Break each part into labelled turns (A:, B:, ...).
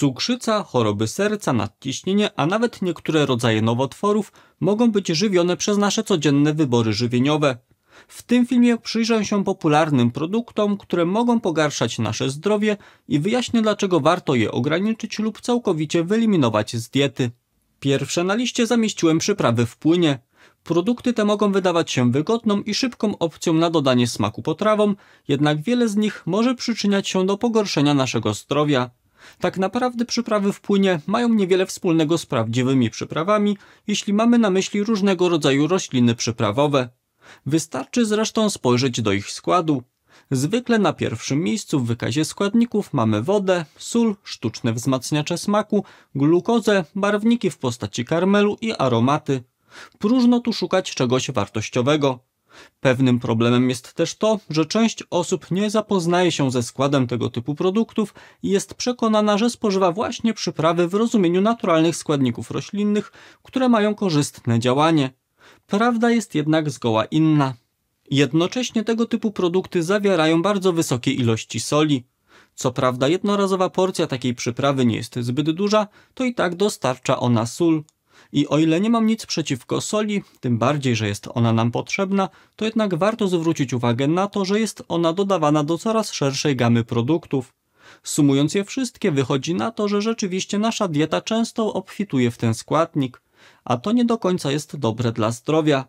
A: Cukrzyca, choroby serca, nadciśnienie, a nawet niektóre rodzaje nowotworów mogą być żywione przez nasze codzienne wybory żywieniowe. W tym filmie przyjrzę się popularnym produktom, które mogą pogarszać nasze zdrowie i wyjaśnię dlaczego warto je ograniczyć lub całkowicie wyeliminować z diety. Pierwsze na liście zamieściłem przyprawy w płynie. Produkty te mogą wydawać się wygodną i szybką opcją na dodanie smaku potrawom, jednak wiele z nich może przyczyniać się do pogorszenia naszego zdrowia. Tak naprawdę przyprawy w płynie mają niewiele wspólnego z prawdziwymi przyprawami, jeśli mamy na myśli różnego rodzaju rośliny przyprawowe. Wystarczy zresztą spojrzeć do ich składu. Zwykle na pierwszym miejscu w wykazie składników mamy wodę, sól, sztuczne wzmacniacze smaku, glukozę, barwniki w postaci karmelu i aromaty. Próżno tu szukać czegoś wartościowego. Pewnym problemem jest też to, że część osób nie zapoznaje się ze składem tego typu produktów i jest przekonana, że spożywa właśnie przyprawy w rozumieniu naturalnych składników roślinnych, które mają korzystne działanie. Prawda jest jednak zgoła inna. Jednocześnie tego typu produkty zawierają bardzo wysokie ilości soli. Co prawda jednorazowa porcja takiej przyprawy nie jest zbyt duża, to i tak dostarcza ona sól, i o ile nie mam nic przeciwko soli, tym bardziej, że jest ona nam potrzebna, to jednak warto zwrócić uwagę na to, że jest ona dodawana do coraz szerszej gamy produktów. Sumując je wszystkie, wychodzi na to, że rzeczywiście nasza dieta często obfituje w ten składnik, a to nie do końca jest dobre dla zdrowia.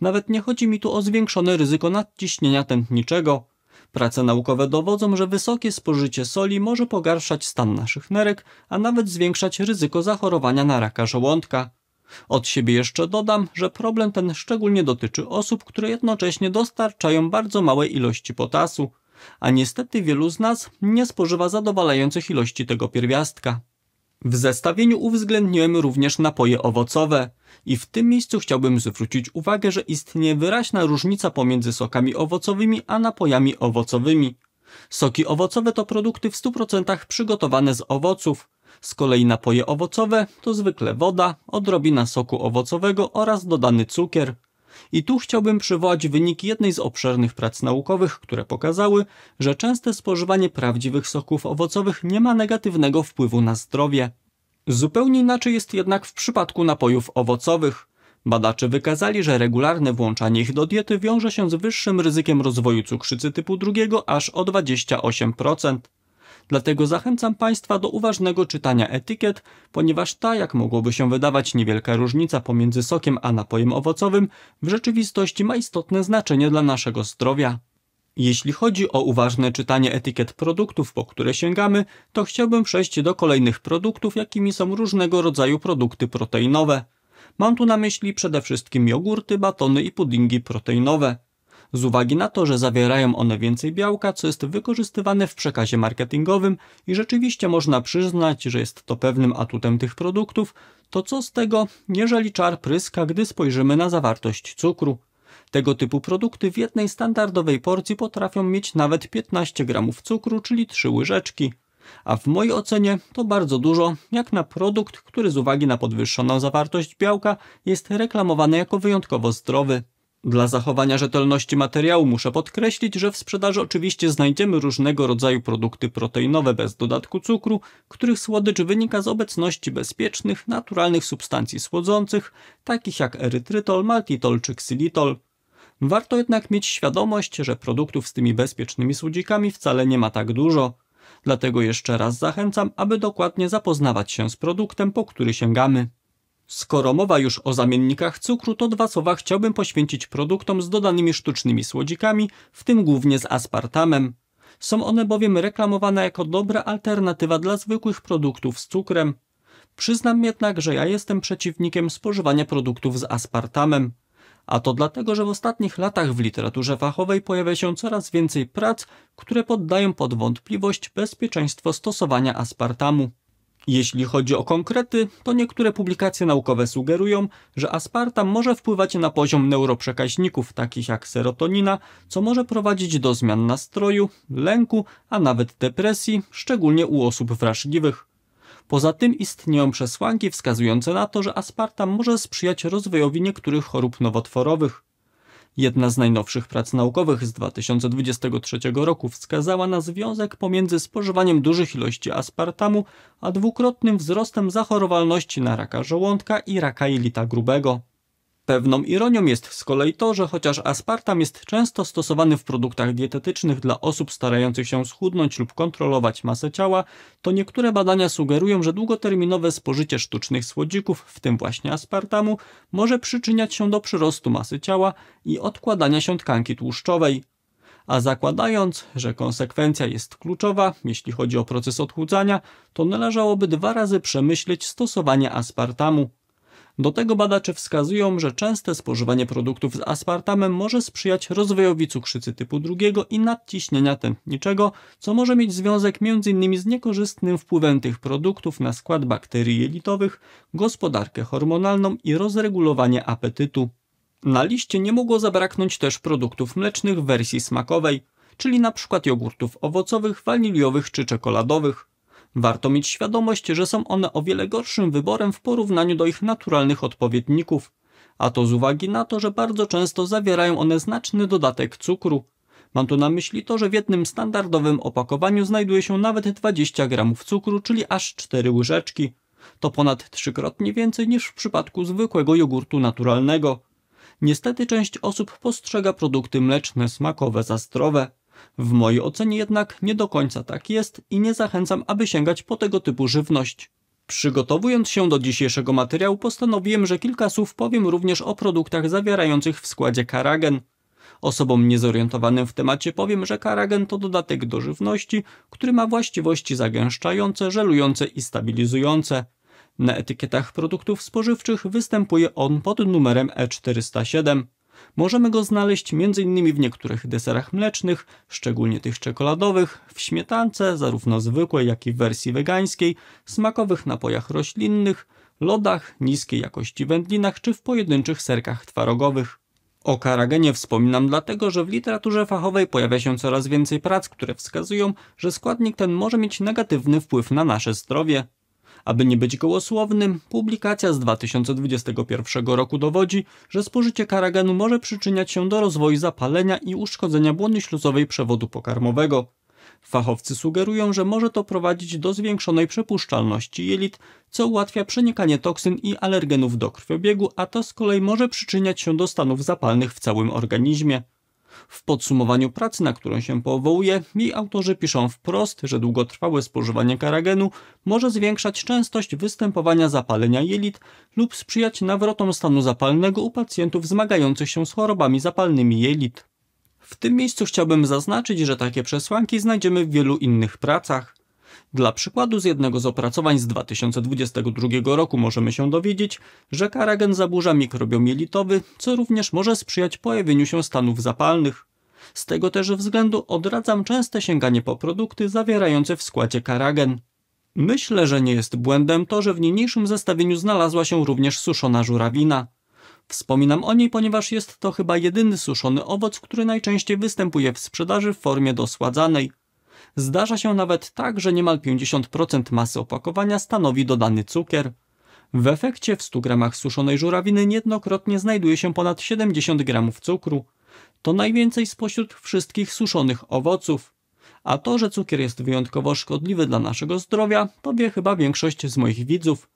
A: Nawet nie chodzi mi tu o zwiększone ryzyko nadciśnienia tętniczego. Prace naukowe dowodzą, że wysokie spożycie soli może pogarszać stan naszych nerek, a nawet zwiększać ryzyko zachorowania na raka żołądka. Od siebie jeszcze dodam, że problem ten szczególnie dotyczy osób, które jednocześnie dostarczają bardzo małe ilości potasu, a niestety wielu z nas nie spożywa zadowalających ilości tego pierwiastka. W zestawieniu uwzględniłem również napoje owocowe i w tym miejscu chciałbym zwrócić uwagę, że istnieje wyraźna różnica pomiędzy sokami owocowymi a napojami owocowymi. Soki owocowe to produkty w 100% przygotowane z owoców, z kolei napoje owocowe to zwykle woda, odrobina soku owocowego oraz dodany cukier. I tu chciałbym przywołać wynik jednej z obszernych prac naukowych, które pokazały, że częste spożywanie prawdziwych soków owocowych nie ma negatywnego wpływu na zdrowie. Zupełnie inaczej jest jednak w przypadku napojów owocowych. Badacze wykazali, że regularne włączanie ich do diety wiąże się z wyższym ryzykiem rozwoju cukrzycy typu 2 aż o 28%. Dlatego zachęcam Państwa do uważnego czytania etykiet, ponieważ ta, jak mogłoby się wydawać niewielka różnica pomiędzy sokiem a napojem owocowym, w rzeczywistości ma istotne znaczenie dla naszego zdrowia. Jeśli chodzi o uważne czytanie etykiet produktów, po które sięgamy, to chciałbym przejść do kolejnych produktów, jakimi są różnego rodzaju produkty proteinowe. Mam tu na myśli przede wszystkim jogurty, batony i puddingi proteinowe z uwagi na to, że zawierają one więcej białka, co jest wykorzystywane w przekazie marketingowym i rzeczywiście można przyznać, że jest to pewnym atutem tych produktów, to co z tego, jeżeli czar pryska, gdy spojrzymy na zawartość cukru? Tego typu produkty w jednej standardowej porcji potrafią mieć nawet 15 gramów cukru, czyli 3 łyżeczki. A w mojej ocenie to bardzo dużo, jak na produkt, który z uwagi na podwyższoną zawartość białka jest reklamowany jako wyjątkowo zdrowy. Dla zachowania rzetelności materiału muszę podkreślić, że w sprzedaży oczywiście znajdziemy różnego rodzaju produkty proteinowe bez dodatku cukru, których słodycz wynika z obecności bezpiecznych, naturalnych substancji słodzących, takich jak erytrytol, maltitol czy xylitol. Warto jednak mieć świadomość, że produktów z tymi bezpiecznymi słodzikami wcale nie ma tak dużo. Dlatego jeszcze raz zachęcam, aby dokładnie zapoznawać się z produktem, po który sięgamy. Skoro mowa już o zamiennikach cukru, to dwa słowa chciałbym poświęcić produktom z dodanymi sztucznymi słodzikami, w tym głównie z aspartamem. Są one bowiem reklamowane jako dobra alternatywa dla zwykłych produktów z cukrem. Przyznam jednak, że ja jestem przeciwnikiem spożywania produktów z aspartamem. A to dlatego, że w ostatnich latach w literaturze fachowej pojawia się coraz więcej prac, które poddają pod wątpliwość bezpieczeństwo stosowania aspartamu. Jeśli chodzi o konkrety, to niektóre publikacje naukowe sugerują, że aspartam może wpływać na poziom neuroprzekaźników takich jak serotonina, co może prowadzić do zmian nastroju, lęku, a nawet depresji, szczególnie u osób wrażliwych. Poza tym istnieją przesłanki wskazujące na to, że aspartam może sprzyjać rozwojowi niektórych chorób nowotworowych. Jedna z najnowszych prac naukowych z 2023 roku wskazała na związek pomiędzy spożywaniem dużych ilości aspartamu a dwukrotnym wzrostem zachorowalności na raka żołądka i raka jelita grubego. Pewną ironią jest z kolei to, że chociaż aspartam jest często stosowany w produktach dietetycznych dla osób starających się schudnąć lub kontrolować masę ciała, to niektóre badania sugerują, że długoterminowe spożycie sztucznych słodzików, w tym właśnie aspartamu, może przyczyniać się do przyrostu masy ciała i odkładania się tkanki tłuszczowej, a zakładając, że konsekwencja jest kluczowa, jeśli chodzi o proces odchudzania, to należałoby dwa razy przemyśleć stosowanie aspartamu. Do tego badacze wskazują, że częste spożywanie produktów z aspartamem może sprzyjać rozwojowi cukrzycy typu drugiego i nadciśnienia tętniczego, co może mieć związek m.in. z niekorzystnym wpływem tych produktów na skład bakterii jelitowych, gospodarkę hormonalną i rozregulowanie apetytu. Na liście nie mogło zabraknąć też produktów mlecznych w wersji smakowej, czyli np. jogurtów owocowych, waniliowych czy czekoladowych. Warto mieć świadomość, że są one o wiele gorszym wyborem w porównaniu do ich naturalnych odpowiedników, a to z uwagi na to, że bardzo często zawierają one znaczny dodatek cukru. Mam tu na myśli to, że w jednym standardowym opakowaniu znajduje się nawet 20 gramów cukru, czyli aż 4 łyżeczki. To ponad trzykrotnie więcej niż w przypadku zwykłego jogurtu naturalnego. Niestety część osób postrzega produkty mleczne smakowe za zdrowe. W mojej ocenie jednak nie do końca tak jest i nie zachęcam, aby sięgać po tego typu żywność. Przygotowując się do dzisiejszego materiału postanowiłem, że kilka słów powiem również o produktach zawierających w składzie karagen. Osobom niezorientowanym w temacie powiem, że karagen to dodatek do żywności, który ma właściwości zagęszczające, żelujące i stabilizujące. Na etykietach produktów spożywczych występuje on pod numerem E407. Możemy go znaleźć m.in. w niektórych deserach mlecznych, szczególnie tych czekoladowych, w śmietance, zarówno zwykłej, jak i w wersji wegańskiej, smakowych napojach roślinnych, lodach, niskiej jakości wędlinach czy w pojedynczych serkach twarogowych. O karagenie wspominam dlatego, że w literaturze fachowej pojawia się coraz więcej prac, które wskazują, że składnik ten może mieć negatywny wpływ na nasze zdrowie. Aby nie być gołosłownym, publikacja z 2021 roku dowodzi, że spożycie karagenu może przyczyniać się do rozwoju zapalenia i uszkodzenia błony śluzowej przewodu pokarmowego. Fachowcy sugerują, że może to prowadzić do zwiększonej przepuszczalności jelit, co ułatwia przenikanie toksyn i alergenów do krwiobiegu, a to z kolei może przyczyniać się do stanów zapalnych w całym organizmie. W podsumowaniu pracy, na którą się powołuje, jej autorzy piszą wprost, że długotrwałe spożywanie karagenu może zwiększać częstość występowania zapalenia jelit lub sprzyjać nawrotom stanu zapalnego u pacjentów zmagających się z chorobami zapalnymi jelit. W tym miejscu chciałbym zaznaczyć, że takie przesłanki znajdziemy w wielu innych pracach. Dla przykładu z jednego z opracowań z 2022 roku możemy się dowiedzieć, że karagen zaburza mikrobiom jelitowy, co również może sprzyjać pojawieniu się stanów zapalnych. Z tego też względu odradzam częste sięganie po produkty zawierające w składzie karagen. Myślę, że nie jest błędem to, że w niniejszym zestawieniu znalazła się również suszona żurawina. Wspominam o niej, ponieważ jest to chyba jedyny suszony owoc, który najczęściej występuje w sprzedaży w formie dosładzanej. Zdarza się nawet tak, że niemal 50% masy opakowania stanowi dodany cukier. W efekcie w 100 gramach suszonej żurawiny niejednokrotnie znajduje się ponad 70 gramów cukru. To najwięcej spośród wszystkich suszonych owoców. A to, że cukier jest wyjątkowo szkodliwy dla naszego zdrowia, to wie chyba większość z moich widzów.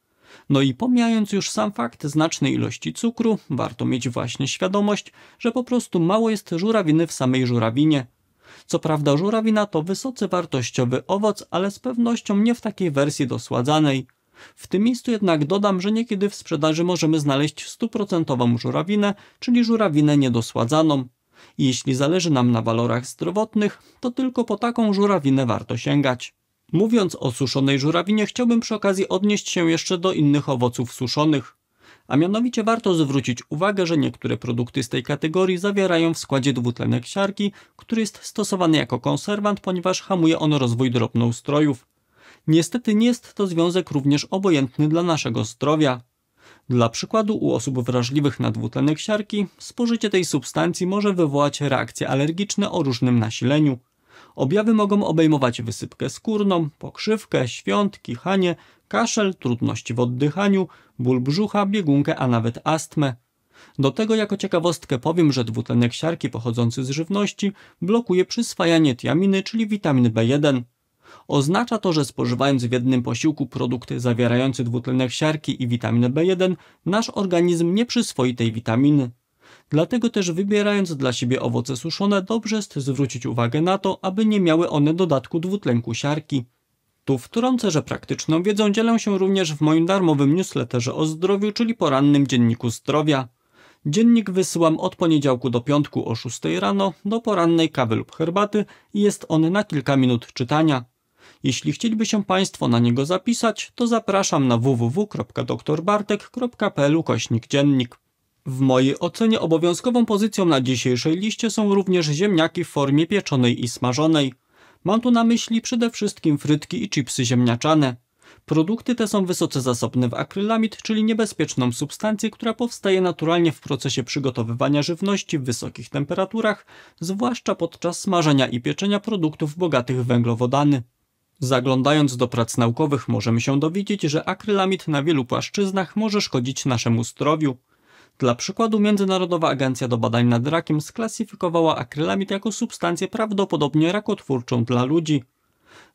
A: No i pomijając już sam fakt znacznej ilości cukru, warto mieć właśnie świadomość, że po prostu mało jest żurawiny w samej żurawinie. Co prawda żurawina to wysoce wartościowy owoc, ale z pewnością nie w takiej wersji dosładzanej. W tym miejscu jednak dodam, że niekiedy w sprzedaży możemy znaleźć stuprocentową żurawinę, czyli żurawinę niedosładzaną. I jeśli zależy nam na walorach zdrowotnych, to tylko po taką żurawinę warto sięgać. Mówiąc o suszonej żurawinie, chciałbym przy okazji odnieść się jeszcze do innych owoców suszonych. A mianowicie warto zwrócić uwagę, że niektóre produkty z tej kategorii zawierają w składzie dwutlenek siarki, który jest stosowany jako konserwant, ponieważ hamuje on rozwój drobnoustrojów. Niestety nie jest to związek również obojętny dla naszego zdrowia. Dla przykładu u osób wrażliwych na dwutlenek siarki spożycie tej substancji może wywołać reakcje alergiczne o różnym nasileniu. Objawy mogą obejmować wysypkę skórną, pokrzywkę, świąt, kichanie, kaszel, trudności w oddychaniu, ból brzucha, biegunkę, a nawet astmę. Do tego jako ciekawostkę powiem, że dwutlenek siarki pochodzący z żywności blokuje przyswajanie tiaminy, czyli witaminy B1. Oznacza to, że spożywając w jednym posiłku produkty zawierające dwutlenek siarki i witaminę B1, nasz organizm nie przyswoi tej witaminy. Dlatego też wybierając dla siebie owoce suszone, dobrze jest zwrócić uwagę na to, aby nie miały one dodatku dwutlenku siarki. Tu wtrącę, że praktyczną wiedzą dzielę się również w moim darmowym newsletterze o zdrowiu, czyli porannym dzienniku zdrowia. Dziennik wysyłam od poniedziałku do piątku o 6 rano do porannej kawy lub herbaty i jest on na kilka minut czytania. Jeśli chcieliby się Państwo na niego zapisać, to zapraszam na www.doktorbartek.pl kośnik dziennik. W mojej ocenie obowiązkową pozycją na dzisiejszej liście są również ziemniaki w formie pieczonej i smażonej. Mam tu na myśli przede wszystkim frytki i chipsy ziemniaczane. Produkty te są wysoce zasobne w akrylamid, czyli niebezpieczną substancję, która powstaje naturalnie w procesie przygotowywania żywności w wysokich temperaturach, zwłaszcza podczas smażenia i pieczenia produktów bogatych w węglowodany. Zaglądając do prac naukowych możemy się dowiedzieć, że akrylamid na wielu płaszczyznach może szkodzić naszemu zdrowiu. Dla przykładu Międzynarodowa Agencja do Badań nad Rakiem sklasyfikowała akrylamid jako substancję prawdopodobnie rakotwórczą dla ludzi.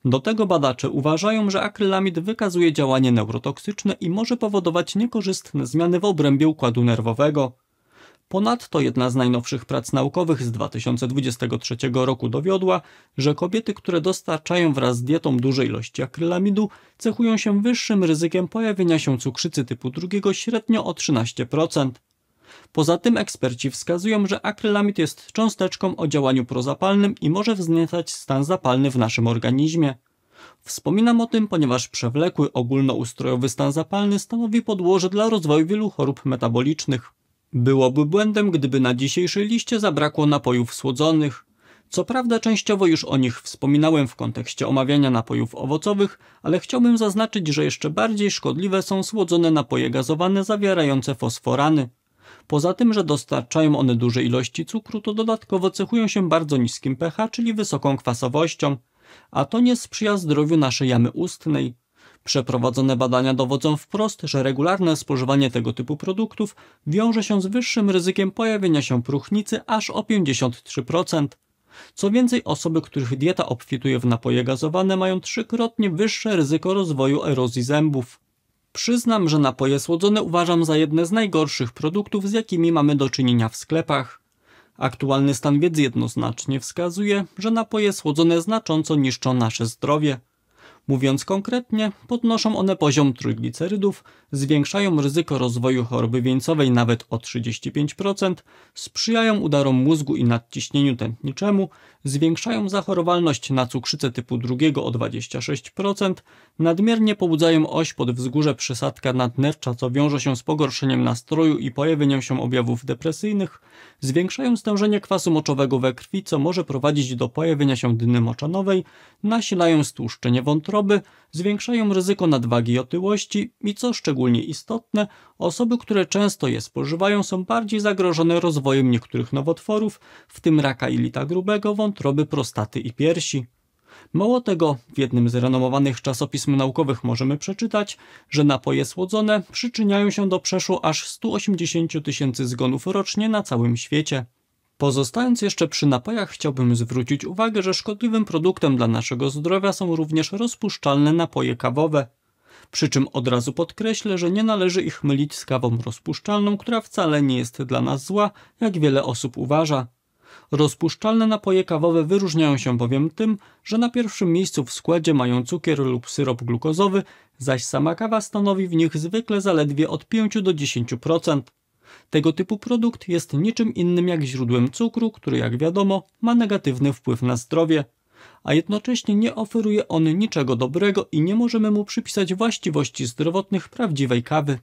A: Do tego badacze uważają, że akrylamid wykazuje działanie neurotoksyczne i może powodować niekorzystne zmiany w obrębie układu nerwowego. Ponadto jedna z najnowszych prac naukowych z 2023 roku dowiodła, że kobiety, które dostarczają wraz z dietą dużej ilości akrylamidu, cechują się wyższym ryzykiem pojawienia się cukrzycy typu drugiego średnio o 13%. Poza tym eksperci wskazują, że akrylamid jest cząsteczką o działaniu prozapalnym i może wzniecać stan zapalny w naszym organizmie. Wspominam o tym, ponieważ przewlekły ogólnoustrojowy stan zapalny stanowi podłoże dla rozwoju wielu chorób metabolicznych. Byłoby błędem, gdyby na dzisiejszej liście zabrakło napojów słodzonych. Co prawda częściowo już o nich wspominałem w kontekście omawiania napojów owocowych, ale chciałbym zaznaczyć, że jeszcze bardziej szkodliwe są słodzone napoje gazowane zawierające fosforany. Poza tym, że dostarczają one duże ilości cukru, to dodatkowo cechują się bardzo niskim pH, czyli wysoką kwasowością, a to nie sprzyja zdrowiu naszej jamy ustnej. Przeprowadzone badania dowodzą wprost, że regularne spożywanie tego typu produktów wiąże się z wyższym ryzykiem pojawienia się próchnicy aż o 53%. Co więcej, osoby, których dieta obfituje w napoje gazowane mają trzykrotnie wyższe ryzyko rozwoju erozji zębów. Przyznam, że napoje słodzone uważam za jedne z najgorszych produktów, z jakimi mamy do czynienia w sklepach. Aktualny stan wiedzy jednoznacznie wskazuje, że napoje słodzone znacząco niszczą nasze zdrowie. Mówiąc konkretnie, podnoszą one poziom trójglicerydów, zwiększają ryzyko rozwoju choroby wieńcowej nawet o 35%, sprzyjają udarom mózgu i nadciśnieniu tętniczemu, zwiększają zachorowalność na cukrzycę typu drugiego o 26%, nadmiernie pobudzają oś pod wzgórze przysadka nadnercza, co wiąże się z pogorszeniem nastroju i pojawieniem się objawów depresyjnych, zwiększają stężenie kwasu moczowego we krwi, co może prowadzić do pojawienia się dyny moczanowej, nasilają stłuszczenie wątroby, wątroby zwiększają ryzyko nadwagi i otyłości i co szczególnie istotne, osoby, które często je spożywają są bardziej zagrożone rozwojem niektórych nowotworów, w tym raka jelita grubego, wątroby, prostaty i piersi. Mało tego, w jednym z renomowanych czasopism naukowych możemy przeczytać, że napoje słodzone przyczyniają się do przeszło aż 180 tysięcy zgonów rocznie na całym świecie. Pozostając jeszcze przy napojach, chciałbym zwrócić uwagę, że szkodliwym produktem dla naszego zdrowia są również rozpuszczalne napoje kawowe. Przy czym od razu podkreślę, że nie należy ich mylić z kawą rozpuszczalną, która wcale nie jest dla nas zła, jak wiele osób uważa. Rozpuszczalne napoje kawowe wyróżniają się bowiem tym, że na pierwszym miejscu w składzie mają cukier lub syrop glukozowy, zaś sama kawa stanowi w nich zwykle zaledwie od 5 do 10%. Tego typu produkt jest niczym innym jak źródłem cukru, który jak wiadomo ma negatywny wpływ na zdrowie, a jednocześnie nie oferuje on niczego dobrego i nie możemy mu przypisać właściwości zdrowotnych prawdziwej kawy.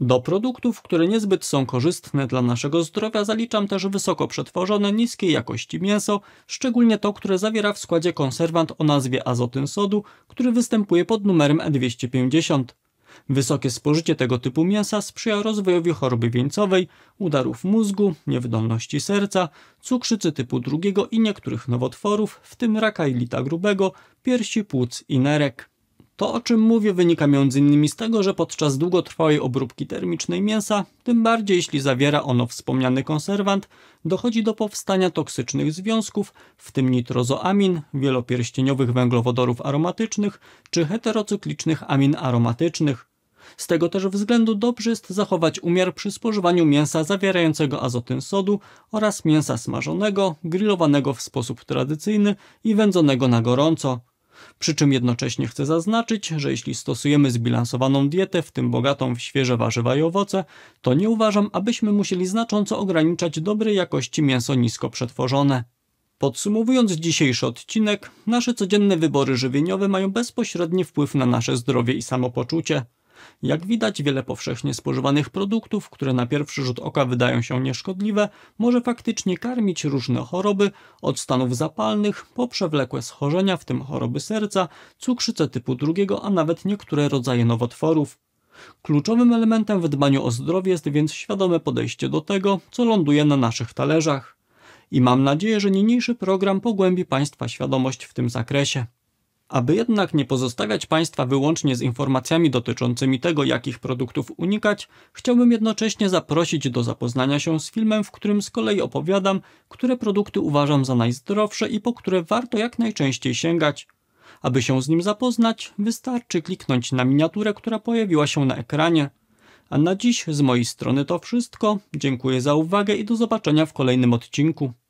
A: Do produktów, które niezbyt są korzystne dla naszego zdrowia zaliczam też wysoko przetworzone, niskiej jakości mięso, szczególnie to, które zawiera w składzie konserwant o nazwie azotyn sodu, który występuje pod numerem E250. Wysokie spożycie tego typu mięsa sprzyja rozwojowi choroby wieńcowej, udarów mózgu, niewydolności serca, cukrzycy typu drugiego i niektórych nowotworów, w tym raka jelita grubego, piersi, płuc i nerek. To, o czym mówię, wynika m.in. z tego, że podczas długotrwałej obróbki termicznej mięsa, tym bardziej jeśli zawiera ono wspomniany konserwant, dochodzi do powstania toksycznych związków, w tym nitrozoamin, wielopierścieniowych węglowodorów aromatycznych czy heterocyklicznych amin aromatycznych. Z tego też względu dobrze jest zachować umiar przy spożywaniu mięsa zawierającego azotyn sodu oraz mięsa smażonego, grillowanego w sposób tradycyjny i wędzonego na gorąco. Przy czym jednocześnie chcę zaznaczyć, że jeśli stosujemy zbilansowaną dietę, w tym bogatą w świeże warzywa i owoce, to nie uważam, abyśmy musieli znacząco ograniczać dobrej jakości mięso nisko przetworzone. Podsumowując dzisiejszy odcinek, nasze codzienne wybory żywieniowe mają bezpośredni wpływ na nasze zdrowie i samopoczucie. Jak widać, wiele powszechnie spożywanych produktów, które na pierwszy rzut oka wydają się nieszkodliwe, może faktycznie karmić różne choroby, od stanów zapalnych po przewlekłe schorzenia, w tym choroby serca, cukrzycę typu drugiego, a nawet niektóre rodzaje nowotworów. Kluczowym elementem w dbaniu o zdrowie jest więc świadome podejście do tego, co ląduje na naszych talerzach. I mam nadzieję, że niniejszy program pogłębi Państwa świadomość w tym zakresie. Aby jednak nie pozostawiać Państwa wyłącznie z informacjami dotyczącymi tego, jakich produktów unikać, chciałbym jednocześnie zaprosić do zapoznania się z filmem, w którym z kolei opowiadam, które produkty uważam za najzdrowsze i po które warto jak najczęściej sięgać. Aby się z nim zapoznać, wystarczy kliknąć na miniaturę, która pojawiła się na ekranie. A na dziś z mojej strony to wszystko. Dziękuję za uwagę i do zobaczenia w kolejnym odcinku.